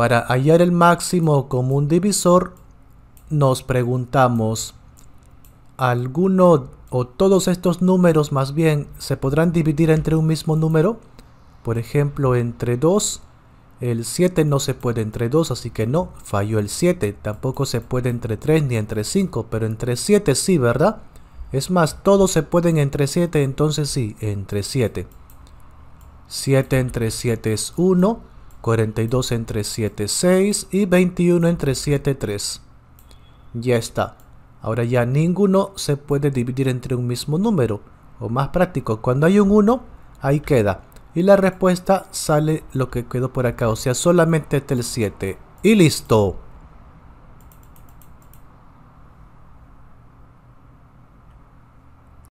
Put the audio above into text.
Para hallar el máximo común divisor, nos preguntamos, ¿alguno o todos estos números más bien se podrán dividir entre un mismo número? Por ejemplo, entre 2, el 7 no se puede entre 2, así que no, falló el 7. Tampoco se puede entre 3 ni entre 5, pero entre 7 sí, ¿verdad? Es más, todos se pueden entre 7, entonces sí, entre 7. 7 entre 7 es 1. 42 entre 7, 6 y 21 entre 7, 3. Ya está. Ahora ya ninguno se puede dividir entre un mismo número. O más práctico, cuando hay un 1, ahí queda. Y la respuesta sale lo que quedó por acá, o sea, solamente está el 7. Y listo.